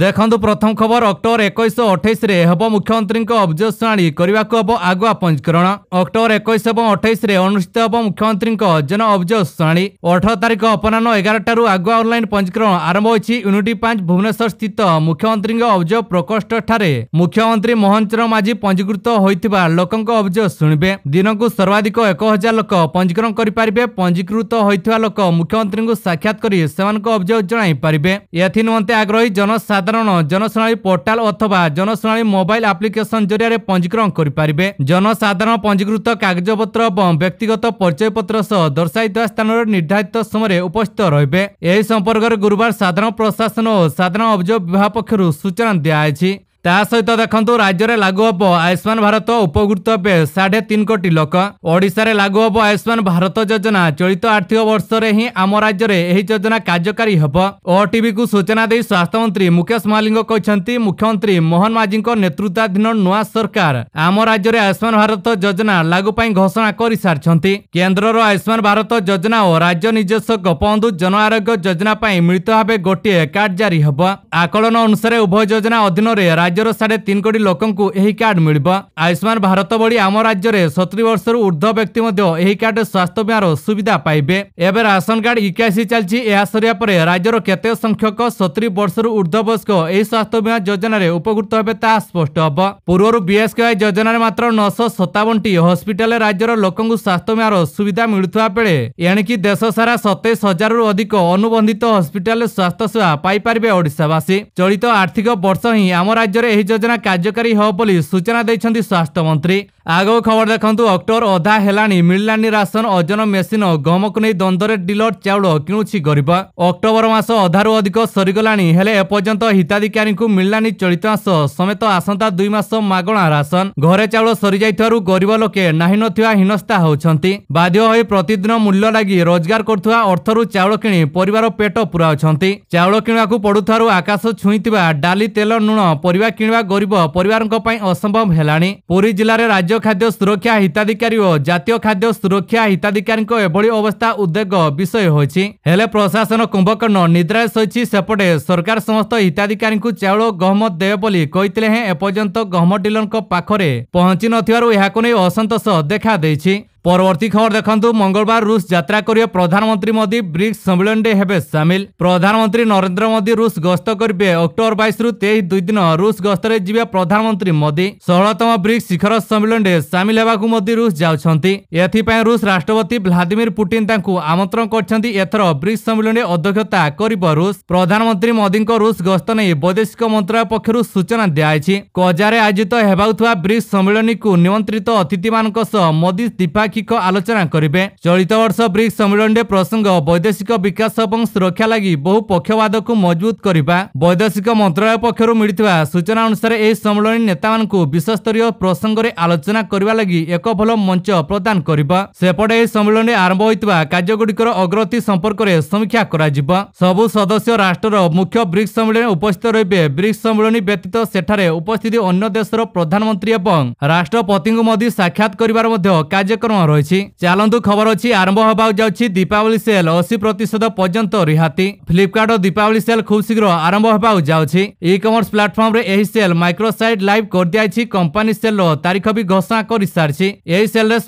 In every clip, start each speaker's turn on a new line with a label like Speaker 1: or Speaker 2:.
Speaker 1: ଦେଖନ୍ତୁ ପ୍ରଥମ ଖବର ଅକ୍ଟୋବର ଏକୋଇଶ ଅଠେଇଶରେ ହେବ ମୁଖ୍ୟମନ୍ତ୍ରୀଙ୍କ ଅବଜେକ୍ସ ଆଣି କରିବାକୁ ହେବ ଆଗୁଆ ପଞ୍ଜୀକରଣ ଅକ୍ଟୋବର ଏକୋଇଶ ଏବଂ ଅଠେଇଶରେ ଅନୁଷ୍ଠିତ ହେବ ମୁଖ୍ୟମନ୍ତ୍ରୀଙ୍କ ଜନ ଅବଜେକ୍ସ ଶୁଣାଣି ଅଠର ତାରିଖ ଅପରାହ୍ନ ଏଗାରଟାରୁ ଆଗୁଆ ଅନ୍ଲାଇନ୍ ପଞ୍ଜୀକରଣ ଆରମ୍ଭ ହୋଇଛି ୟୁନିଟି ପାଞ୍ଚ ଭୁବନେଶ୍ୱର ସ୍ଥିତ ମୁଖ୍ୟମନ୍ତ୍ରୀଙ୍କ ଅଭିଯୋଗ ପ୍ରକୋଷ୍ଠଠାରେ ମୁଖ୍ୟମନ୍ତ୍ରୀ ମହନ୍ତର ମାଝି ପଞ୍ଜୀକୃତ ହୋଇଥିବା ଲୋକଙ୍କ ଅଭିଯୋଗ ଶୁଣିବେ ଦିନକୁ ସର୍ବାଧିକ ଏକ ହଜାର ଲୋକ ପଞ୍ଜୀକରଣ କରିପାରିବେ ପଞ୍ଜୀକୃତ ହୋଇଥିବା ଲୋକ ମୁଖ୍ୟମନ୍ତ୍ରୀଙ୍କୁ ସାକ୍ଷାତ କରି ସେମାନଙ୍କ ଅଭିଯୋଗ ଜଣାଇ ପାରିବେ ଏଥିନିମନ୍ତେ ଆଗ୍ରହୀ ଜନସାଧାରଣ ସାଧାରଣ ଜନଶୁଣାଳୀ ପୋର୍ଟାଲ ଅଥବା ଜନଶୁଣାଳୀ ମୋବାଇଲ ଆପ୍ଲିକେସନ ଜରିଆରେ ପଞ୍ଜୀକରଣ କରିପାରିବେ ଜନସାଧାରଣ ପଞ୍ଜୀକୃତ କାଗଜପତ୍ର ଏବଂ ବ୍ୟକ୍ତିଗତ ପରିଚୟ ପତ୍ର ସହ ଦର୍ଶାଇଥିବା ସ୍ଥାନରେ ନିର୍ଦ୍ଧାରିତ ସମୟରେ ଉପସ୍ଥିତ ରହିବେ ଏହି ସମ୍ପର୍କରେ ଗୁରୁବାର ସାଧାରଣ ପ୍ରଶାସନ ଓ ସାଧାରଣ ଅଭିଯୋଗ ବିଭାଗ ପକ୍ଷରୁ ସୂଚନା ଦିଆଯାଇଛି ତା ସହିତ ଦେଖନ୍ତୁ ରାଜ୍ୟରେ ଲାଗୁ ହେବ ଆୟୁଷ୍ମାନ ଭାରତ ଉପକୃତ ହେବେ ସାଢ଼େ ତିନି କୋଟି ଲୋକ ଓଡ଼ିଶାରେ ଲାଗୁ ହେବ ଆୟୁଷ୍ମାନ ଭାରତ ଯୋଜନା ଚଳିତ ଆର୍ଥିକ ବର୍ଷରେ ହିଁ ଆମ ରାଜ୍ୟରେ ଏହି ଯୋଜନା କାର୍ଯ୍ୟକାରୀ ହେବ ଓଟିଭିକୁ ସୂଚନା ଦେଇ ସ୍ୱାସ୍ଥ୍ୟମନ୍ତ୍ରୀ ମୁକେଶ ମହାଲିଙ୍ଗ କହିଛନ୍ତି ମୁଖ୍ୟମନ୍ତ୍ରୀ ମୋହନ ମାଝୀଙ୍କ ନେତୃତ୍ୱାଧୀନ ନୂଆ ସରକାର ଆମ ରାଜ୍ୟରେ ଆୟୁଷ୍ମାନ ଭାରତ ଯୋଜନା ଲାଗୁ ପାଇଁ ଘୋଷଣା କରିସାରିଛନ୍ତି କେନ୍ଦ୍ରର ଆୟୁଷ୍ମାନ ଭାରତ ଯୋଜନା ଓ ରାଜ୍ୟ ନିଜସ୍ୱ ଗୋପବନ୍ଧୁ ଜନ ଆରୋଗ୍ୟ ଯୋଜନା ପାଇଁ ମିଳିତ ଭାବେ ଗୋଟିଏ କାର୍ଡ ଜାରି ହେବ ଆକଳନ ଅନୁସାରେ ଉଭୟ ଯୋଜନା ଅଧୀନରେ ରାଜ୍ୟ ରାଜ୍ୟର ସାଢ଼େ ତିନି କୋଟି ଲୋକଙ୍କୁ ଏହି କାର୍ଡ ମିଳିବ ଆୟୁଷ୍ମାନ ଭାରତ ଭଳି ଆମ ରାଜ୍ୟରେ ସତୁରୀ ବର୍ଷରୁ ଉର୍ଦ୍ଧ୍ୱ ବ୍ୟକ୍ତି ମଧ୍ୟ ଏହି କାର୍ଡ ସ୍ୱାସ୍ଥ୍ୟ ବୀମାର ସୁବିଧା ପାଇବେ ଏବେ ରାସନ କାର୍ଡ ଇକାଶି ଚାଲିଛି ଏହା ସରିବା ପରେ ରାଜ୍ୟର କେତେ ସଂଖ୍ୟକ ସତୁରୀ ବର୍ଷରୁ ଉର୍ଦ୍ଧ୍ୱ ବୟସ୍କ ଏହି ସ୍ୱାସ୍ଥ୍ୟ ବୀମା ଯୋଜନାରେ ଉପକୃତ ହେବେ ତାହା ସ୍ପଷ୍ଟ ହେବ ପୂର୍ବରୁ ବିଏସ୍କେୱାଇ ଯୋଜନାରେ ମାତ୍ର ନଅଶହ ସତାବନଟି ହସ୍ପିଟାଲରେ ରାଜ୍ୟର ଲୋକଙ୍କୁ ସ୍ୱାସ୍ଥ୍ୟ ବୀମାର ସୁବିଧା ମିଳୁଥିବା ବେଳେ ଏଣିକି ଦେଶ ସାରା ସତେଇଶ ହଜାରରୁ ଅଧିକ ଅନୁବନ୍ଧିତ ହସ୍ପିଟାଲରେ ସ୍ୱାସ୍ଥ୍ୟ ସେବା ପାଇପାରିବେ ଓଡ଼ିଶାବାସୀ ଚଳିତ ଆର୍ଥିକ ବର୍ଷ ହିଁ ଆମ ରାଜ୍ୟରେ ପରେ ଏହି ଯୋଜନା କାର୍ଯ୍ୟକାରୀ ହେବ ବୋଲି ସୂଚନା ଦେଇଛନ୍ତି ସ୍ୱାସ୍ଥ୍ୟମନ୍ତ୍ରୀ ଆଗକୁ ଖବର ଦେଖନ୍ତୁ ଅକ୍ଟୋବର ଅଧା ହେଲାଣି ମିଳିଲାନି ରାସନ ଓଜନ ମେସିନ ଓ ଗହମକୁ ନେଇ ଦ୍ୱନ୍ଦ୍ୱରେ ଡିଲର ଚାଉଳ କିଣୁଛି ଗରିବ ଅକ୍ଟୋବର ମାସ ଅଧାରୁ ଅଧିକ ସରିଗଲାଣି ହେଲେ ଏପର୍ଯ୍ୟନ୍ତ ହିତାଧିକାରୀଙ୍କୁ ମିଳିଲାନି ଚଳିତ ମାସ ସମେତ ଆସନ୍ତା ଦୁଇ ମାସ ମାଗଣା ରାସନ ଘରେ ଚାଉଳ ସରିଯାଇଥିବାରୁ ଗରିବ ଲୋକେ ନାହିଁ ନଥିବା ହୀନସ୍ଥା ହେଉଛନ୍ତି ବାଧ୍ୟ ହୋଇ ପ୍ରତିଦିନ ମୂଲ୍ୟ ଲାଗି ରୋଜଗାର କରୁଥିବା ଅର୍ଥରୁ ଚାଉଳ କିଣି ପରିବାର ପେଟ ପୁରାଉଛନ୍ତି ଚାଉଳ କିଣିବାକୁ ପଡୁଥିବାରୁ ଆକାଶ ଛୁଇଁଥିବା ଡାଲି ତେଲ ଲୁଣ ପରିବା କିଣିବା ଗରିବ ପରିବାରଙ୍କ ପାଇଁ ଅସମ୍ଭବ ହେଲାଣି ପୁରୀ ଜିଲ୍ଲାରେ ରାଜ୍ୟ ଖାଦ୍ୟ ସୁରକ୍ଷା ହିତାଧିକାରୀ ଓ ଜାତୀୟ ଖାଦ୍ୟ ସୁରକ୍ଷା ହିତାଧିକାରୀଙ୍କ ଏଭଳି ଅବସ୍ଥା ଉଦ୍ବେଗ ବିଷୟ ହୋଇଛି ହେଲେ ପ୍ରଶାସନ କୁମ୍ଭକର୍ଣ୍ଣ ନିଦ୍ରାରେ ଶୋଇଛି ସେପଟେ ସରକାର ସମସ୍ତ ହିତାଧିକାରୀଙ୍କୁ ଚାଉଳ ଗହମ ଦେବେ ବୋଲି କହିଥିଲେ ହେଁ ଏପର୍ଯ୍ୟନ୍ତ ଗହମ ଡିଲରଙ୍କ ପାଖରେ ପହଞ୍ଚି ନଥିବାରୁ ଏହାକୁ ନେଇ ଅସନ୍ତୋଷ ଦେଖାଦେଇଛି ପରବର୍ତ୍ତୀ ଖବର ଦେଖନ୍ତୁ ମଙ୍ଗଳବାର ରୁଷ ଯାତ୍ରା କରିବା ପ୍ରଧାନମନ୍ତ୍ରୀ ମୋଦି ବ୍ରିକ୍ସ ସମ୍ମିଳନୀରେ ହେବେ ସାମିଲ ପ୍ରଧାନମନ୍ତ୍ରୀ ନରେନ୍ଦ୍ର ମୋଦି ରୁଷ ଗସ୍ତ କରିବେ ଅକ୍ଟୋବର ବାଇଶରୁ ତେଇଶ ଦୁଇ ଦିନ ରୁଷ ଗସ୍ତରେ ଯିବେ ପ୍ରଧାନମନ୍ତ୍ରୀ ମୋଦି ଷୋହଳତମ ବ୍ରିକ୍ସ ଶିଖର ସମ୍ମିଳନୀରେ ସାମିଲ ହେବାକୁ ମୋଦି ରୁଷ ଯାଉଛନ୍ତି ଏଥିପାଇଁ ରୁଷ ରାଷ୍ଟ୍ରପତି ଭ୍ଲାଦିମିର ପୁଟିନ ତାଙ୍କୁ ଆମନ୍ତ୍ରଣ କରିଛନ୍ତି ଏଥର ବ୍ରିକ୍ସ ସମ୍ମିଳନୀରେ ଅଧ୍ୟକ୍ଷତା କରିବ ରୁଷ ପ୍ରଧାନମନ୍ତ୍ରୀ ମୋଦିଙ୍କ ରୁଷ ଗସ୍ତ ନେଇ ବୈଦେଶିକ ମନ୍ତ୍ରଣାଳୟ ପକ୍ଷରୁ ସୂଚନା ଦିଆଯାଇଛି କଜାରେ ଆୟୋଜିତ ହେବାକୁ ଥିବା ବ୍ରିକ୍ସ ସମ୍ମିଳନୀକୁ ନିମନ୍ତ୍ରିତ ଅତିଥିମାନଙ୍କ ସହ ମୋଦି ଦ୍ୱିପାକ୍ଷିକ ଦ୍ୱିପାକ୍ଷିକ ଆଲୋଚନା କରିବେ ଚଳିତ ବର୍ଷ ବ୍ରିକ୍ସ ସମ୍ମିଳନୀରେ ପ୍ରସଙ୍ଗ ବୈଦେଶିକ ବିକାଶ ଏବଂ ସୁରକ୍ଷା ଲାଗି ବହୁ ପକ୍ଷବାଦକୁ ମଜବୁତ କରିବା ବୈଦେଶିକ ମନ୍ତ୍ରଣାଳୟ ପକ୍ଷରୁ ମିଳିଥିବା ସୂଚନା ଅନୁସାରେ ଏହି ସମ୍ମିଳନୀ ନେତାମାନଙ୍କୁ ବିଶ୍ୱସ୍ତରୀୟ ପ୍ରସଙ୍ଗରେ ଆଲୋଚନା କରିବା ଲାଗି ଏକ ଭଲ ମଞ୍ଚ ପ୍ରଦାନ କରିବ ସେପଟେ ଏହି ସମ୍ମିଳନୀରେ ଆରମ୍ଭ ହୋଇଥିବା କାର୍ଯ୍ୟଗୁଡ଼ିକର ଅଗ୍ରଗତି ସମ୍ପର୍କରେ ସମୀକ୍ଷା କରାଯିବ ସବୁ ସଦସ୍ୟ ରାଷ୍ଟ୍ରର ମୁଖ୍ୟ ବ୍ରିକ୍ସ ସମ୍ମିଳନୀରେ ଉପସ୍ଥିତ ରହିବେ ବ୍ରିକ୍ସ ସମ୍ମିଳନୀ ବ୍ୟତୀତ ସେଠାରେ ଉପସ୍ଥିତ ଅନ୍ୟ ଦେଶର ପ୍ରଧାନମନ୍ତ୍ରୀ ଏବଂ ରାଷ୍ଟ୍ରପତିଙ୍କୁ ମଧ୍ୟ ସାକ୍ଷାତ କରିବାର ମଧ୍ୟ କାର୍ଯ୍ୟକ୍ରମ କ'ଣ ରହିଛି ଚାଲନ୍ତୁ ଖବର ଅଛି ଆରମ୍ଭ ହେବାକୁ ଯାଉଛି ଦୀପାବଳି ସେଲ୍ ଅଶୀ ପ୍ରତିଶତ ପର୍ଯ୍ୟନ୍ତ ରିହାତି ଫ୍ଲିପକାର୍ଟ ଫ୍ଲିପକାର୍ଟର ଦୀପାବଳି ସେଲ୍ ଖୁବ୍ ଶୀଘ୍ର ଆରମ୍ଭ ହେବାକୁ ଯାଉଛି ଇ କମର୍ସ ପ୍ଲାଟଫର୍ମରେ ଏହି ସେଲ୍ ମାଇକ୍ରୋସାଇଟ୍ ଲାଇଭ୍ କରିଦିଆଯାଇଛି କମ୍ପାନୀ ସେଲ୍ର ତାରିଖ ବି ଘୋଷଣା କରିସାରିଛି ଏହି ସେଲ୍ରେ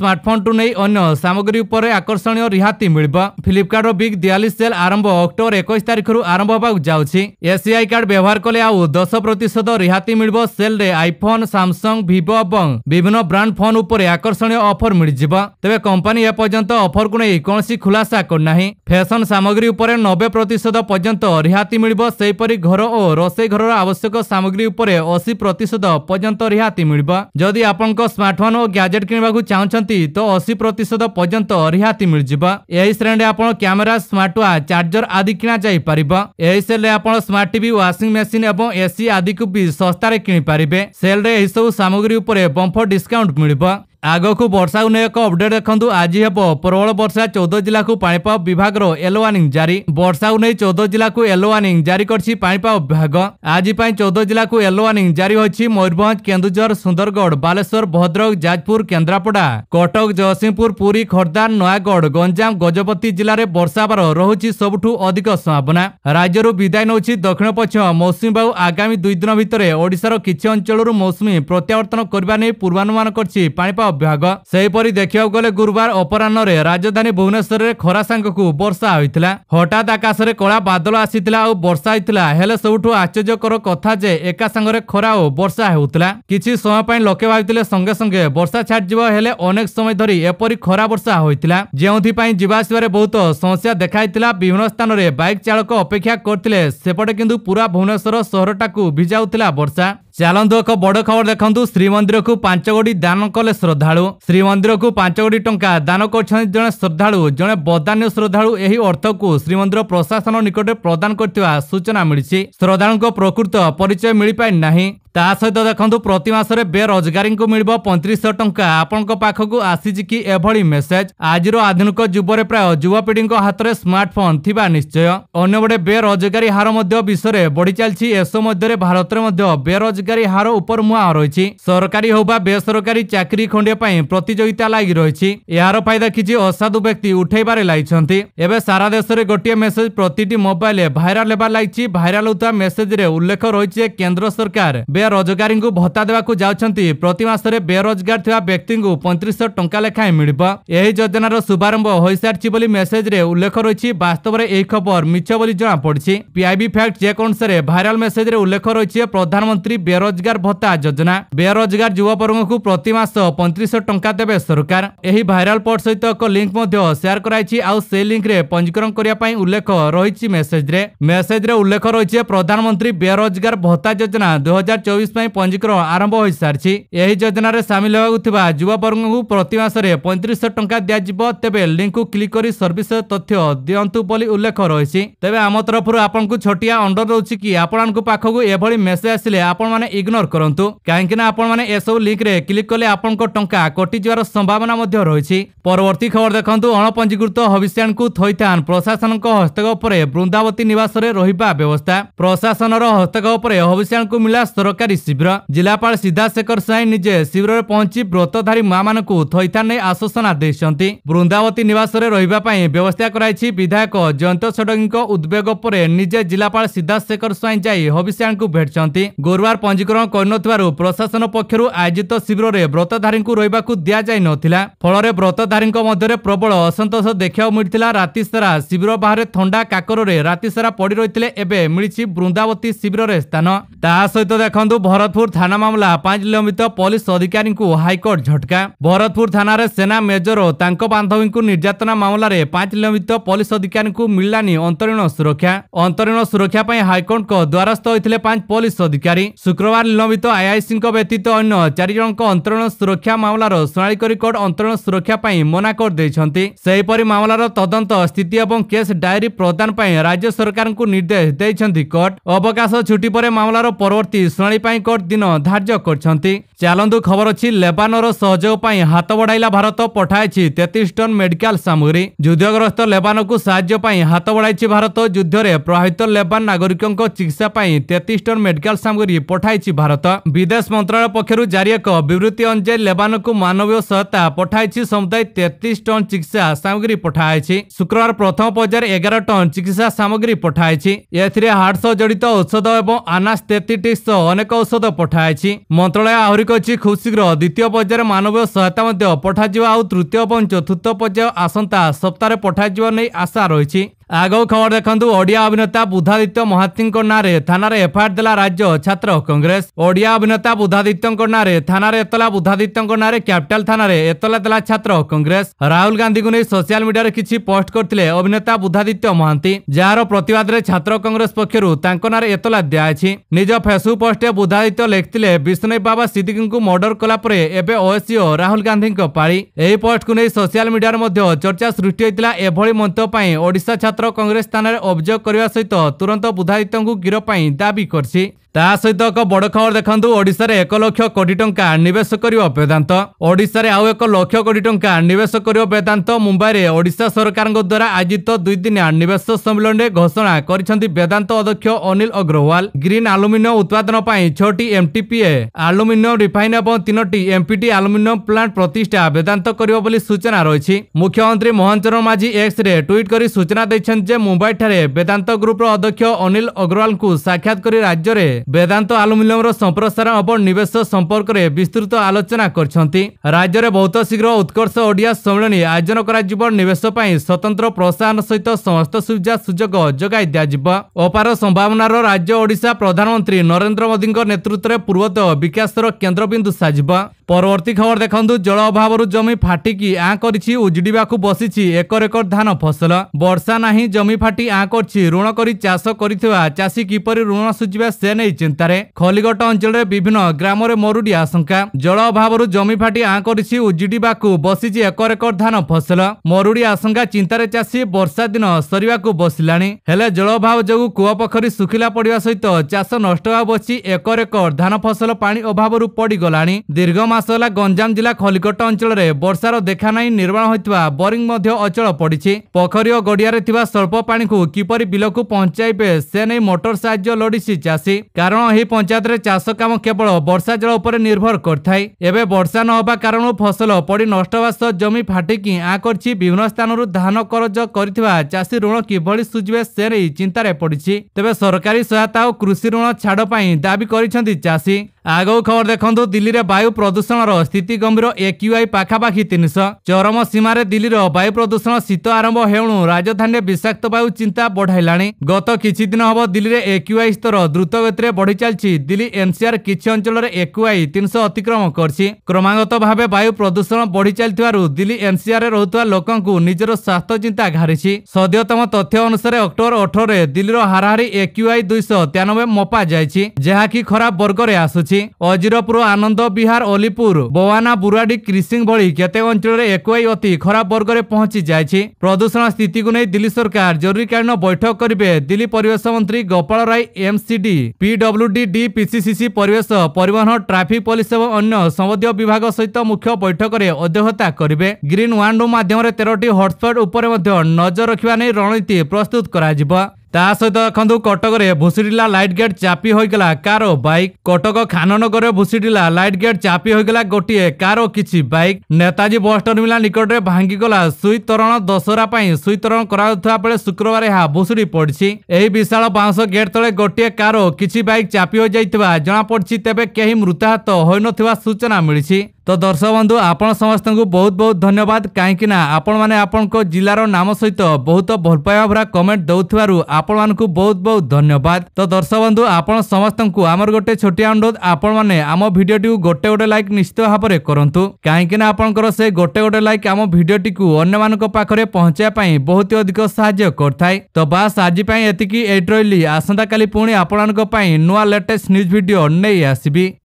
Speaker 1: ଟୁ ନେଇ ଅନ୍ୟ ସାମଗ୍ରୀ ଉପରେ ଆକର୍ଷଣୀୟ ରିହାତି ମିଳିବ ଫ୍ଲିପକାର୍ଟର ବିଗ୍ ଦିଆଲିସ୍ ସେଲ୍ ଆରମ୍ଭ ଅକ୍ଟୋବର ଏକୋଇଶ ତାରିଖରୁ ଆରମ୍ଭ ହେବାକୁ ଯାଉଛି ଏସିଆଇ କାର୍ଡ ବ୍ୟବହାର କଲେ ଆଉ ଦଶ ପ୍ରତିଶତ ରିହାତି ମିଳିବ ସେଲ୍ରେ ଆଇଫୋନ୍ ସାମସଙ୍ଗ ଭିଭୋ ଏବଂ ବିଭିନ୍ନ ବ୍ରାଣ୍ଡ ଫୋନ୍ ଉପରେ ଆକର୍ଷଣୀୟ ଅଫର୍ ମିଳିଯିବ ତେବେ କମ୍ପାନୀ ଏପର୍ଯ୍ୟନ୍ତ ଅଫରକୁ ନେଇ କୌଣସି ଖୁଲାସା କରିନାହିଁ ଫ୍ୟାସନ ସାମଗ୍ରୀ ଉପରେ ନବେ ପ୍ରତିଶତ ପର୍ଯ୍ୟନ୍ତ ରିହାତି ମିଳିବ ସେହିପରି ଘର ଓ ରୋଷେଇ ଘରର ଆବଶ୍ୟକ ସାମଗ୍ରୀ ଉପରେ ଅଶୀ ପ୍ରତିଶତ ପର୍ଯ୍ୟନ୍ତ ରିହାତି ମିଳିବ ଯଦି ଆପଣଙ୍କ ସ୍ମାର୍ଟଫୋନ୍ ଓ ଗ୍ୟାଜେଟ୍ କିଣିବାକୁ ଚାହୁଁଛନ୍ତି ତ ଅଶୀ ପ୍ରତିଶତ ପର୍ଯ୍ୟନ୍ତ ରିହାତି ମିଳିଯିବ ଏହି ଶ୍ରେଣୀରେ ଆପଣ କ୍ୟାମେରା ସ୍ମାର୍ଟ ୱାଚ୍ ଚାର୍ଜର ଆଦି କିଣା ଯାଇପାରିବ ଏହି ସେଲ୍ରେ ଆପଣ ସ୍ମାର୍ଟ ଟିଭି ୱାସିଂ ମେସିନ୍ ଏବଂ ଏସି ଆଦିକୁ ବି ଶସ୍ତାରେ କିଣିପାରିବେ ସେଲ୍ରେ ଏହିସବୁ ସାମଗ୍ରୀ ଉପରେ ବମ୍ଫ ଡିସ୍କାଉଣ୍ଟ ମିଳିବ ଆଗକୁ ବର୍ଷାକୁ ନେଇ ଏକ ଅପଡେଟ୍ ଦେଖନ୍ତୁ ଆଜି ହେବ ପ୍ରବଳ ବର୍ଷା ଚଉଦ ଜିଲ୍ଲାକୁ ପାଣିପାଗ ବିଭାଗର ୟେଲୋ ୱାର୍ଣ୍ଣିଂ ଜାରି ବର୍ଷାକୁ ନେଇ ଚଉଦ ଜିଲ୍ଲାକୁ ୟେଲୋ ୱାର୍ଣ୍ଣିଂ ଜାରି କରିଛି ପାଣିପାଗ ବିଭାଗ ଆଜି ପାଇଁ ଚଉଦ ଜିଲ୍ଲାକୁ ୟେଲୋ ୱାର୍ଣ୍ଣିଂ ଜାରି ହୋଇଛି ମୟୂରଭଞ୍ଜ କେନ୍ଦୁଝର ସୁନ୍ଦରଗଡ଼ ବାଲେଶ୍ୱର ଭଦ୍ରକ ଯାଜପୁର କେନ୍ଦ୍ରାପଡ଼ା କଟକ ଜଗତସିଂହପୁର ପୁରୀ ଖୋର୍ଦ୍ଧା ନୟାଗଡ଼ ଗଞ୍ଜାମ ଗଜପତି ଜିଲ୍ଲାରେ ବର୍ଷା ହେବାର ରହୁଛି ସବୁଠୁ ଅଧିକ ସମ୍ଭାବନା ରାଜ୍ୟରୁ ବିଦାୟ ନେଉଛି ଦକ୍ଷିଣ ପଶ୍ଚିମ ମୌସୁମୀ ବାୟୁ ଆଗାମୀ ଦୁଇ ଦିନ ଭିତରେ ଓଡ଼ିଶାର କିଛି ଅଞ୍ଚଳରୁ ମୌସୁମୀ ପ୍ରତ୍ୟାବର୍ତ୍ତନ କରିବା ନେଇ ପୂର୍ବାନୁମାନ କରିଛି ପାଣିପାଗ ଅବ୍ୟାଗ ସେହିପରି ଦେଖିବାକୁ ଗଲେ ଗୁରୁବାର ଅପରାହ୍ନରେ ରାଜଧାନୀ ଭୁବନେଶ୍ୱରରେ ଖରା ସାଙ୍ଗକୁ ବର୍ଷା ହୋଇଥିଲା ହଠାତ୍ ଆକାଶରେ କଳା ବାଦଲ ଆସିଥିଲା ଆଉ ବର୍ଷା ହୋଇଥିଲା ହେଲେ ସବୁଠୁ ଆଶ୍ଚର୍ଯ୍ୟକର କଥା ଯେ ଏକା ସାଙ୍ଗରେ ଖରା ଓ ବର୍ଷା ହେଉଥିଲା କିଛି ସମୟ ପାଇଁ ଲୋକେ ଭାବିଥିଲେ ସଙ୍ଗେ ସଙ୍ଗେ ବର୍ଷା ଛାଡ଼ିଯିବ ହେଲେ ଅନେକ ସମୟ ଧରି ଏପରି ଖରା ବର୍ଷା ହୋଇଥିଲା ଯେଉଁଥିପାଇଁ ଯିବା ଆସିବାରେ ବହୁତ ସମସ୍ୟା ଦେଖାଇଥିଲା ବିଭିନ୍ନ ସ୍ଥାନରେ ବାଇକ୍ ଚାଳକ ଅପେକ୍ଷା କରିଥିଲେ ସେପଟେ କିନ୍ତୁ ପୁରା ଭୁବନେଶ୍ୱର ସହରଟାକୁ ଭିଜାଉଥିଲା ବର୍ଷା ଚାଲନ୍ତୁ ଏକ ବଡ଼ ଖବର ଦେଖନ୍ତୁ ଶ୍ରୀମନ୍ଦିରକୁ ପାଞ୍ଚ କୋଟି ଦାନ କଲେ ଶ୍ରଦ୍ଧାଳୁ ଶ୍ରୀମନ୍ଦିରକୁ ପାଞ୍ଚ କୋଟି ଟଙ୍କା ଦାନ କରିଛନ୍ତି ଜଣେ ଶ୍ରଦ୍ଧାଳୁ ଜଣେ ବଦାନ୍ୟ ଶ୍ରଦ୍ଧାଳୁ ଏହି ଅର୍ଥକୁ ଶ୍ରୀମନ୍ଦିର ପ୍ରଶାସନ ନିକଟରେ ପ୍ରଦାନ କରିଥିବା ସୂଚନା ମିଳିଛି ଶ୍ରଦ୍ଧାଳୁଙ୍କ ପ୍ରକୃତ ପରିଚୟ ମିଳିପାରି ନାହିଁ ତା ସହିତ ଦେଖନ୍ତୁ ପ୍ରତି ମାସରେ ବେରୋଜଗାରୀଙ୍କୁ ମିଳିବ ପଇଁତିରିଶଶହ ଟଙ୍କା ଆପଣଙ୍କ ପାଖକୁ ଆସିଛି କି ଏଭଳି ମେସେଜ ଆଜିର ଆଧୁନିକ ଯୁଗରେ ପ୍ରାୟ ଯୁବପିଢ଼ିଙ୍କ ହାତରେ ସ୍ମାର୍ଟଫୋନ୍ ଥିବା ନିଶ୍ଚୟ ଅନ୍ୟପଟେ ବେରୋଜଗାରୀ ହାର ମଧ୍ୟ ବିଷୟରେ ବଢି ଚାଲିଛି ଏସବୁ ମଧ୍ୟରେ ଭାରତରେ ମଧ୍ୟ ବେରୋଜଗାରୀ ହାର ଉପର ମୁହାଁ ରହିଛି ସରକାରୀ ହେଉ ବା ବେସରକାରୀ ଚାକିରି ଖଣ୍ଡିଆ ପାଇଁ ପ୍ରତିଯୋଗିତା ଲାଗି ରହିଛି ଏହାର ଫାଇଦା କିଛି ଅସାଧୁ ବ୍ୟକ୍ତି ଉଠାଇବାରେ ଲାଗିଛନ୍ତି ଏବେ ସାରା ଦେଶରେ ଗୋଟିଏ ମେସେଜ ପ୍ରତିଟି ମୋବାଇଲରେ ଭାଇରାଲ ହେବା ଲାଗିଛି ଭାଇରାଲ ହେଉଥିବା ମେସେଜରେ ଉଲ୍ଲେଖ ରହିଛି ଯେ କେନ୍ଦ୍ର ସରକାର ବେରୋଜଗାରୀଙ୍କୁ ଭତ୍ତା ଦେବାକୁ ଯାଉଛନ୍ତି ପ୍ରତି ମାସରେ ବେରୋଜଗାର ଥିବା ବ୍ୟକ୍ତିଙ୍କୁ ପଇଁତିରିଶଶହ ଟଙ୍କା ଲେଖାଏଁ ମିଳିବ ଏହି ଯୋଜନାର ଶୁଭାରମ୍ଭ ହୋଇସାରିଛି ବୋଲି ମେସେଜରେ ଉଲ୍ଲେଖ ରହିଛି ବାସ୍ତବରେ ଏହି ଖବର ମିଛ ବୋଲି ଜଣାପଡ଼ିଛି ପିଆଇବି ଫ୍ୟାକ୍ଟ ଚେକ୍ ଅନୁସାରେ ଭାଇରାଲ ମେସେଜରେ ଉଲ୍ଲେଖ ରହିଛି ପ୍ରଧାନମନ୍ତ୍ରୀ ବେରୋଜଗାର ଭତ୍ତା ଯୋଜନା ବେରୋଜଗାର ଯୁବବର୍ଗଙ୍କୁ ପ୍ରତି ମାସ ପଇଁତିରିଶଶହ ଟଙ୍କା ଦେବେ ସରକାର ଏହି ଭାଇରାଲ ପୋଷ୍ଟ ସହିତ ଏକ ଲିଙ୍କ ମଧ୍ୟ ସେୟାର କରାଯାଇଛି ଆଉ ସେ ଲିଙ୍କରେ ପଞ୍ଜୀକରଣ କରିବା ପାଇଁ ଉଲ୍ଲେଖ ରହିଛି ମେସେଜରେ ମେସେଜରେ ଉଲ୍ଲେଖ ରହିଛି ପ୍ରଧାନମନ୍ତ୍ରୀ ବେରୋଜଗାର ଭତ୍ତା ଯୋଜନା ଦୁଇ ହଜାର ଚବିଶ ପାଇଁ ପଞ୍ଜିକରଣ ଆରମ୍ଭ ହୋଇସାରିଛି ଏହି ଯୋଜନାରେ ସାମିଲ ହେବାକୁ ଥିବା ଯୁବବର୍ଗଙ୍କୁ ପ୍ରତିମାସରେ ପଇଁତିରିଶ ଟଙ୍କା ଦିଆଯିବ ତେବେ ଲିଙ୍କକୁ କ୍ଲିକ୍ କରି ସର୍ବିସେଷ ତଥ୍ୟ ଦିଅନ୍ତୁ ବୋଲି ଉଲ୍ଲେଖ ରହିଛି ତେବେ ଆମ ତରଫରୁ ଆପଣଙ୍କୁ ଛୋଟିଆ ଅନୁରୋଧ ରହୁଛି କି ଆପଣଙ୍କ ପାଖକୁ ଏଭଳି ମେସେଜ ଆସିଲେ ଆପଣମାନେ ଇଗ୍ନୋର କରନ୍ତୁ କାହିଁକି ନା ଆପଣମାନେ ଏସବୁ ଲିଙ୍କରେ କ୍ଲିକ୍ କଲେ ଆପଣଙ୍କ ଟଙ୍କା କଟିଯିବାର ସମ୍ଭାବନା ମଧ୍ୟ ରହିଛି ପରବର୍ତ୍ତୀ ଖବର ଦେଖନ୍ତୁ ଅଣପଞ୍ଜିକୃତ ହବିଷ୍ୟାଣୀଙ୍କୁ ଥଇଥାନ ପ୍ରଶାସନଙ୍କ ହସ୍ତକ୍ଷେପରେ ବୃନ୍ଦାବତୀ ନିବାସରେ ରହିବା ବ୍ୟବସ୍ଥା ପ୍ରଶାସନର ହସ୍ତକ୍ଷେପରେ ହବିଷ୍ୟାଣୀଙ୍କୁ ମିଳିଲା ସରକାର ସରକାରୀ ଶିବିର ଜିଲ୍ଲାପାଳ ସିଧାଶେଖର ସ୍ୱାଇଁ ନିଜେ ଶିବିରରେ ପହଞ୍ଚି ବ୍ରତଧାରୀ ମାଆମାନଙ୍କୁ ଥଇଥାନ ନେଇ ଆଶ୍ୱାସନା ଦେଇଛନ୍ତି ବୃନ୍ଦାବତୀ ନିବାସରେ ରହିବା ପାଇଁ ବ୍ୟବସ୍ଥା କରାଯାଇଛି ବିଧାୟକ ଜୟନ୍ତ ଷଡ଼ଙ୍ଗୀଙ୍କ ଉଦ୍ବେଗ ପରେ ନିଜେ ଜିଲ୍ଲାପାଳ ସିଧାଶେଖର ସ୍ୱାଇଁ ଯାଇ ହବିଷ୍ୟାଣଙ୍କୁ ଭେଟିଛନ୍ତି ଗୁରୁବାର ପଞ୍ଜୀକରଣ କରିନଥିବାରୁ ପ୍ରଶାସନ ପକ୍ଷରୁ ଆୟୋଜିତ ଶିବିରରେ ବ୍ରତଧାରୀଙ୍କୁ ରହିବାକୁ ଦିଆଯାଇ ନଥିଲା ଫଳରେ ବ୍ରତଧାରୀଙ୍କ ମଧ୍ୟରେ ପ୍ରବଳ ଅସନ୍ତୋଷ ଦେଖିବାକୁ ମିଳିଥିଲା ରାତି ସାରା ଶିବିର ବାହାରେ ଥଣ୍ଡା କାକରରେ ରାତି ସାରା ପଡ଼ି ରହିଥିଲେ ଏବେ ମିଳିଛି ବୃନ୍ଦାବତୀ ଶିବିରରେ ସ୍ଥାନ ତାହା ସହିତ ଦେଖନ୍ତୁ ଦେଖନ୍ତୁ ଭରତପୁର ଥାନା ମାମଲା ପାଞ୍ଚ ନିଲମ୍ବିତ ପୋଲିସ ଅଧିକାରୀଙ୍କୁ ହାଇକୋର୍ଟ ଝଟକା ଭରତପୁର ଥାନାରେ ସେନା ମେଜର ଓ ତାଙ୍କ ବାନ୍ଧବୀଙ୍କୁ ନିର୍ଯାତନା ମାମଲାରେ ପାଞ୍ଚ ନିଲମ୍ବିତ ପୋଲିସ ଅଧିକାରୀଙ୍କୁ ମିଳିଲାନି ଅନ୍ତରୀଣ ସୁରକ୍ଷା ଅନ୍ତରୀଣ ସୁରକ୍ଷା ପାଇଁ ହାଇକୋର୍ଟଙ୍କ ଦ୍ୱାରସ୍ଥ ହୋଇଥିଲେ ପାଞ୍ଚ ପୋଲିସ ଅଧିକାରୀ ଶୁକ୍ରବାର ନିଲମ୍ବିତ ଆଇଆଇସିଙ୍କ ବ୍ୟତୀତ ଅନ୍ୟ ଚାରିଜଣଙ୍କ ଅନ୍ତରୀଣ ସୁରକ୍ଷା ମାମଲାର ଶୁଣାଣି କରି କୋର୍ଟ ଅନ୍ତରୀଣ ସୁରକ୍ଷା ପାଇଁ ମନା କରିଦେଇଛନ୍ତି ସେହିପରି ମାମଲାର ତଦନ୍ତ ସ୍ଥିତି ଏବଂ କେସ୍ ଡାଏରୀ ପ୍ରଦାନ ପାଇଁ ରାଜ୍ୟ ସରକାରଙ୍କୁ ନିର୍ଦ୍ଦେଶ ଦେଇଛନ୍ତି କୋର୍ଟ ଅବକାଶ ଛୁଟି ପରେ ମାମଲାର ପରବର୍ତ୍ତୀ ଶୁଣାଣି ପାଇଁ କୋର୍ଟ ଦିନ ଧାର୍ଯ୍ୟ କରିଛନ୍ତି ଚାଲନ୍ତୁ ଖବର ଅଛି ଲେବାନର ସହଯୋଗ ପାଇଁ ହାତ ବଢ଼ାଇଲା ଭାରତ ପଠାଇଛି ତେତିଶ ଟନ୍ ମେଡିକାଲ ସାମଗ୍ରୀ ଯୁଦ୍ଧଗ୍ରସ୍ତ ଲେବାନକୁ ସାହାଯ୍ୟ ପାଇଁ ହାତ ବଢ଼ାଇଛି ଭାରତ ଯୁଦ୍ଧରେ ପ୍ରଭାବିତ ଲେବାନ ନାଗରିକଙ୍କ ଚିକିତ୍ସା ପାଇଁ ତେତିଶ ଟନ୍ ମେଡିକାଲ ସାମଗ୍ରୀ ପଠାଇଛି ଭାରତ ବିଦେଶ ମନ୍ତ୍ରଣାଳୟ ପକ୍ଷରୁ ଜାରି ଏକ ବିବୃତ୍ତି ଅନୁଯାୟୀ ଲେବାନକୁ ମାନବୀୟ ସହାୟତା ପଠାଇଛି ସମୁଦାୟ ତେତିଶ ଟନ୍ ଚିକିତ୍ସା ସାମଗ୍ରୀ ପଠାଯାଇଛି ଶୁକ୍ରବାର ପ୍ରଥମ ପର୍ଯ୍ୟାୟରେ ଏଗାର ଟନ୍ ଚିକିତ୍ସା ସାମଗ୍ରୀ ପଠାଇଛି ଏଥିରେ ହାର୍ଟ ସହ ଜଡ଼ିତ ଔଷଧ ଏବଂ ଆନାସ୍ଥେଟିକ୍ସ ସହ ଅନେକ ଏକ ଔଷଧ ପଠାଯାଇଛି ମନ୍ତ୍ରଣାଳୟ ଆହୁରି କହିଛି ଖୁବ୍ ଶୀଘ୍ର ଦ୍ୱିତୀୟ ପର୍ଯ୍ୟାୟରେ ମାନବୀୟ ସହାୟତା ମଧ୍ୟ ପଠାଯିବ ଆଉ ତୃତୀୟ ଏବଂ ଚତୁର୍ଥ ପର୍ଯ୍ୟାୟ ଆସନ୍ତା ସପ୍ତାହରେ ପଠାଯିବା ନେଇ ଆଶା ରହିଛି ଆଗକୁ ଖବର ଦେଖନ୍ତୁ ଓଡ଼ିଆ ଅଭିନେତା ବୁଧାଦିତ୍ୟ ମହାତିଙ୍କ ନାଁରେ ଥାନାରେ ଏଫଆଇଆର ଦେଲା ରାଜ୍ୟ ଛାତ୍ର କଂଗ୍ରେସ ଓଡ଼ିଆ ଅଭିନେତା ବୁଧାଦିତ୍ୟଙ୍କ ନାଁରେ ଥାନାରେ ଏତଲା ବୁଧାଦିତ୍ୟଙ୍କ ନାଁରେ କ୍ୟାପିଟାଲ ଥାନାରେ ଏତଲା ଦେଲା ଛାତ୍ର କଂଗ୍ରେସ ରାହୁଲ ଗାନ୍ଧୀଙ୍କୁ ନେଇ ସୋସିଆଲ ମିଡିଆରେ କିଛି ପୋଷ୍ଟ କରିଥିଲେ ଅଭିନେତା ବୁଧାଦିତ୍ୟ ମହାନ୍ତି ଯାହାର ପ୍ରତିବାଦରେ ଛାତ୍ର କଂଗ୍ରେସ ପକ୍ଷରୁ ତାଙ୍କ ନାଁରେ ଏତଲା ଦିଆଯାଇଛି ନିଜ ଫେସବୁକ୍ ପୋଷ୍ଟରେ ବୁଧାଦିତ୍ୟ ଲେଖିଥିଲେ ବିଷ୍ଣୋଇ ବାବା ସିଦ୍ଦିକୀଙ୍କୁ ମର୍ଡର କଲା ପରେ ଏବେ ଓଏସିଓ ରାହୁଲ ଗାନ୍ଧୀଙ୍କ ପାଳି ଏହି ପୋଷ୍ଟକୁ ନେଇ ସୋସିଆଲ ମିଡିଆରେ ମଧ୍ୟ ଚର୍ଚ୍ଚା ସୃଷ୍ଟି ହୋଇଥିଲା ଏଭଳି ମନ୍ତବ୍ୟ ପାଇଁ ଓଡ଼ିଶା ଛାତ୍ର ମାତ୍ର କଂଗ୍ରେସ ସ୍ଥାନରେ ଅଭିଯୋଗ କରିବା ସହିତ ତୁରନ୍ତ ବୁଧାୟିତଙ୍କୁ ଗିରଫ ପାଇଁ ଦାବି କରିଛି ତା ସହିତ ଏକ ବଡ଼ ଖବର ଦେଖନ୍ତୁ ଓଡ଼ିଶାରେ ଏକ ଲକ୍ଷ କୋଟି ଟଙ୍କା ନିବେଶ କରିବ ବେଦାନ୍ତ ଓଡ଼ିଶାରେ ଆଉ ଏକ ଲକ୍ଷ କୋଟି ଟଙ୍କା ନିବେଶ କରିବ ବେଦାନ୍ତ ମୁମ୍ବାଇରେ ଓଡ଼ିଶା ସରକାରଙ୍କ ଦ୍ୱାରା ଆୟୋଜିତ ଦୁଇଦିନିଆ ନିବେଶ ସମ୍ମିଳନୀରେ ଘୋଷଣା କରିଛନ୍ତି ବେଦାନ୍ତ ଅଧ୍ୟକ୍ଷ ଅନିଲ ଅଗ୍ରୱାଲ ଗ୍ରୀନ୍ ଆଲୁମିନିୟମ ଉତ୍ପାଦନ ପାଇଁ ଛଅଟି ଏମ୍ଟିପିଏ ଆଲୁମିନିୟମ ରିଫାଇନ୍ ଏବଂ ତିନୋଟି ଏମ୍ପିଟି ଆଲୁମିନିୟମ ପ୍ଲାଣ୍ଟ ପ୍ରତିଷ୍ଠା ବେଦାନ୍ତ କରିବ ବୋଲି ସୂଚନା ରହିଛି ମୁଖ୍ୟମନ୍ତ୍ରୀ ମହନ ଚରଣ ମାଝୀ ଏକ୍ସରେ ଟ୍ୱିଟ୍ କରି ସୂଚନା ଦେଇଛନ୍ତି କହିଛନ୍ତି ଯେ ମୁମ୍ବାଇଠାରେ ବେଦାନ୍ତ ଗ୍ରୁପ୍ର ଅଧ୍ୟକ୍ଷ ଅନିଲ ଅଗ୍ରୱାଲଙ୍କୁ ସାକ୍ଷାତ କରି ରାଜ୍ୟରେ ବେଦାନ୍ତ ଆଲୁମିନିୟମ୍ର ସମ୍ପ୍ରସାରଣ ଏବଂ ନିବେଶ ସମ୍ପର୍କରେ ବିସ୍ତୃତ ଆଲୋଚନା କରିଛନ୍ତି ରାଜ୍ୟରେ ବହୁତ ଶୀଘ୍ର ଉତ୍କର୍ଷ ଓଡ଼ିଆ ସମ୍ମିଳନୀ ଆୟୋଜନ କରାଯିବ ନିବେଶ ପାଇଁ ସ୍ୱତନ୍ତ୍ର ପ୍ରୋହାହନ ସହିତ ସମସ୍ତ ସୁବିଧା ସୁଯୋଗ ଯୋଗାଇ ଦିଆଯିବ ଅପାର ସମ୍ଭାବନାର ରାଜ୍ୟ ଓଡ଼ିଶା ପ୍ରଧାନମନ୍ତ୍ରୀ ନରେନ୍ଦ୍ର ମୋଦିଙ୍କ ନେତୃତ୍ୱରେ ପୂର୍ବତଃ ବିକାଶର କେନ୍ଦ୍ରବିନ୍ଦୁ ସାଜିବ ପରବର୍ତ୍ତୀ ଖବର ଦେଖନ୍ତୁ ଜଳ ଅଭାବରୁ ଜମି ଫାଟିକି ଆଁ କରିଛି ଉଜୁଡ଼ିବାକୁ ବସିଛି ଏକର ଏକର ଧାନ ଫସଲ ବର୍ଷା ନାହିଁ ଜମି ଫାଟି ଆଁ କରିଛି ଋଣ କରି ଚାଷ କରିଥିବା ଚାଷୀ କିପରି ଋଣ ଶୁଝିବା ସେ ନେଇ ଚିନ୍ତାରେ ଖଲିଗଟ ଅଞ୍ଚଳରେ ବିଭିନ୍ନ ଗ୍ରାମରେ ମରୁଡ଼ି ଆଶଙ୍କା ଜଳ ଅଭାବରୁ ଜମି ଫାଟି ଆଁ କରିଛି ଉଜୁଡ଼ିବାକୁ ବସିଛି ଏକର ଏକର ଧାନ ଫସଲ ମରୁଡ଼ି ଆଶଙ୍କା ଚିନ୍ତାରେ ଚାଷୀ ବର୍ଷା ଦିନ ସରିବାକୁ ବସିଲାଣି ହେଲେ ଜଳ ଅଭାବ ଯୋଗୁଁ କୂଅ ପୋଖରୀ ଶୁଖିଲା ପଡ଼ିବା ସହିତ ଚାଷ ନଷ୍ଟ ହେବା ବସି ଏକର ଏକର ଧାନ ଫସଲ ପାଣି ଅଭାବରୁ ପଡ଼ିଗଲାଣି ଦୀର୍ଘ ମାସ ହେଲା ଗଞ୍ଜାମ ଜିଲ୍ଲା ଖଲିକୋଟ ଅଞ୍ଚଳରେ ବର୍ଷାର ଦେଖା ନାହିଁ ନିର୍ମାଣ ହୋଇଥିବା ବୋରିଂ ମଧ୍ୟ ଅଚଳ ପଡ଼ିଛି ପୋଖରୀ ଓ ଗଡ଼ିଆରେ ଥିବା ସ୍ୱଳ୍ପ ପାଣିକୁ କିପରି ବିଲକୁ ପହଞ୍ଚାଇବେ ସେ ନେଇ ମୋଟର ସାହାଯ୍ୟ ଲୋଡ଼ିଛି ଚାଷୀ କାରଣ ଏହି ପଞ୍ଚାୟତରେ ଚାଷ କାମ କେବଳ ବର୍ଷା ଜଳ ଉପରେ ନିର୍ଭର କରିଥାଏ ଏବେ ବର୍ଷା ନ ହେବା କାରଣରୁ ଫସଲ ପଡ଼ି ନଷ୍ଟ ହେବା ସହ ଜମି ଫାଟିକି ଆଁ କରିଛି ବିଭିନ୍ନ ସ୍ଥାନରୁ ଧାନ କରଜ କରିଥିବା ଚାଷୀ ଋଣ କିଭଳି ସୁଝିବେ ସେ ନେଇ ଚିନ୍ତାରେ ପଡ଼ିଛି ତେବେ ସରକାରୀ ସହାୟତା ଓ କୃଷି ଋଣ ଛାଡ଼ ପାଇଁ ଦାବି କରିଛନ୍ତି ଚାଷୀ આગળ ખબર દેખନ୍ତୁ દિલ્હીରେ ବାୟୁ ପ୍ରଦୂଷଣର ସ୍ଥିତି ଗମ୍ଭୀର ଏକ୍ୟୁଆଇ ପାଖାପାଖି ତିନିଶହ ଚରମ ସୀମାରେ ଦିଲ୍ଲୀର ବାୟୁ ପ୍ରଦୂଷଣ ଶୀତ ଆରମ୍ଭ ହେଉଣୁ ରାଜଧାନୀରେ ବିଷାକ୍ତ ବାୟୁ ଚିନ୍ତା ବଢ଼ାଇଲାଣି ଗତ କିଛି ଦିନ ହେବ ଦିଲ୍ଲୀରେ ଏକ୍ୟୁଆଇ ସ୍ତର ଦ୍ରୁତ ଗତିରେ ବଢ଼ି ଚାଲିଛି ଦିଲ୍ଲୀ ଏନ୍ସିଆର କିଛି ଅଞ୍ଚଳରେ ଏକ୍ୟୁଆଇ ତିନିଶହ ଅତିକ୍ରମ କରିଛି କ୍ରମାଗତ ଭାବେ ବାୟୁ ପ୍ରଦୂଷଣ ବଢ଼ି ଚାଲିଥିବାରୁ ଦିଲ୍ଲୀ ଏନ୍ସିଆରରେ ରହୁଥିବା ଲୋକଙ୍କୁ ନିଜର ସ୍ୱାସ୍ଥ୍ୟ ଚିନ୍ତା ଘାରିଛି ସଦ୍ୟତମ ତଥ୍ୟ ଅନୁସାରେ ଅକ୍ଟୋବର ଅଠରରେ ଦିଲ୍ଲୀର ହାରାହାରି ଏକ୍ୟୁଆଇ ଦୁଇଶହ ତେୟାନବେ ମପା ଯାଇଛି ଯାହାକି ଖରାପ ବର୍ଗରେ ଆସୁଛି ଦେଇଛି ଅଜିରପୁର ଆନନ୍ଦ ବିହାର ଅଲିପୁର ବୱାନା ବୁରାଡି କ୍ରିସିଂ ଭଳି କେତେକ ଅଞ୍ଚଳରେ ଏକୁଆଇ ଅତି ଖରାପ ବର୍ଗରେ ପହଞ୍ଚି ଯାଇଛି ପ୍ରଦୂଷଣ ସ୍ଥିତିକୁ ନେଇ ଦିଲ୍ଲୀ ସରକାର ଜରୁରୀକାଳୀନ ବୈଠକ କରିବେ ଦିଲ୍ଲୀ ପରିବେଶ ମନ୍ତ୍ରୀ Gopal Rai MCD PWD D PCCC ପରିବେଶ ପରିବହନ ଟ୍ରାଫିକ୍ ପୋଲିସ ଏବଂ ଅନ୍ୟ ସମ୍ବନ୍ଧୀୟ ବିଭାଗ ସହିତ ମୁଖ୍ୟ ବୈଠକରେ ଅଧ୍ୟକ୍ଷତା କରିବେ ଗ୍ରୀନ୍ ୱାନ୍ ରୁମ୍ ମାଧ୍ୟମରେ ତେରଟି ହଟ୍ସ୍ପଟ୍ ଉପରେ ମଧ୍ୟ ନଜର ରଖିବା ନେଇ ରଣନୀତି ପ୍ରସ୍ତୁତ କରାଯିବ ତା ସହିତ ଦେଖନ୍ତୁ କଟକରେ ଭୁଷୁଡ଼ିଲା ଲାଇଟ୍ ଗେଟ୍ ଚାପି ହୋଇଗଲା କାର ଓ ବାଇକ୍ କଟକ ଖାନନଗରରେ ଭୁଷୁଡ଼ିଲା ଲାଇଟ୍ ଗେଟ୍ ଚାପି ହୋଇଗଲା ଗୋଟିଏ କାର ଓ କିଛି ବାଇକ୍ ନେତାଜୀ ବସ୍ ଟର୍ମିନାଲ ନିକଟରେ ଭାଙ୍ଗିଗଲା ସୁଇତରଣ ଦଶହରା ପାଇଁ ସୁଇତରଣ କରାଯାଉଥିବା ବେଳେ ଶୁକ୍ରବାର ଏହା ଭୁଷୁଡ଼ି ପଡ଼ିଛି ଏହି ବିଶାଳ ବାଉଁଶ ଗେଟ୍ ତଳେ ଗୋଟିଏ କାର ଓ କିଛି ବାଇକ୍ ଚାପି ହୋଇଯାଇଥିବା ଜଣାପଡ଼ିଛି ତେବେ କେହି ମୃତାହତ ହୋଇନଥିବା ସୂଚନା ମିଳିଛି ତ ଦର୍ଶକ ବନ୍ଧୁ ଆପଣ ସମସ୍ତଙ୍କୁ ବହୁତ ବହୁତ ଧନ୍ୟବାଦ କାହିଁକିନା ଆପଣମାନେ ଆପଣଙ୍କ ଜିଲ୍ଲାର ନାମ ସହିତ ବହୁତ ଭଲ ପାଇବା ଭରା କମେଣ୍ଟ ଦେଉଥିବାରୁ ଆପଣମାନଙ୍କୁ ବହୁତ ବହୁତ ଧନ୍ୟବାଦ ତ ଦର୍ଶକ ବନ୍ଧୁ ଆପଣ ସମସ୍ତଙ୍କୁ ଆମର ଗୋଟେ ଛୋଟିଆ ଅନୁରୋଧ ଆପଣମାନେ ଆମ ଭିଡ଼ିଓଟିକୁ ଗୋଟେ ଗୋଟେ ଲାଇକ୍ ନିଶ୍ଚିତ ଭାବରେ କରନ୍ତୁ କାହିଁକି ନା ଆପଣଙ୍କର ସେ ଗୋଟେ ଗୋଟେ ଲାଇକ୍ ଆମ ଭିଡ଼ିଓଟିକୁ ଅନ୍ୟମାନଙ୍କ ପାଖରେ ପହଞ୍ଚିବା ପାଇଁ ବହୁତ ଅଧିକ ସାହାଯ୍ୟ କରିଥାଏ ତ ବାସ୍ ଆଜି ପାଇଁ ଏତିକି ଏଇଟି ରହିଲି ଆସନ୍ତାକାଲି ପୁଣି ଆପଣମାନଙ୍କ ପାଇଁ ନୂଆ ଲେଟେଷ୍ଟ ନ୍ୟୁଜ୍ ଭିଡ଼ିଓ ନେଇ ଆସିବି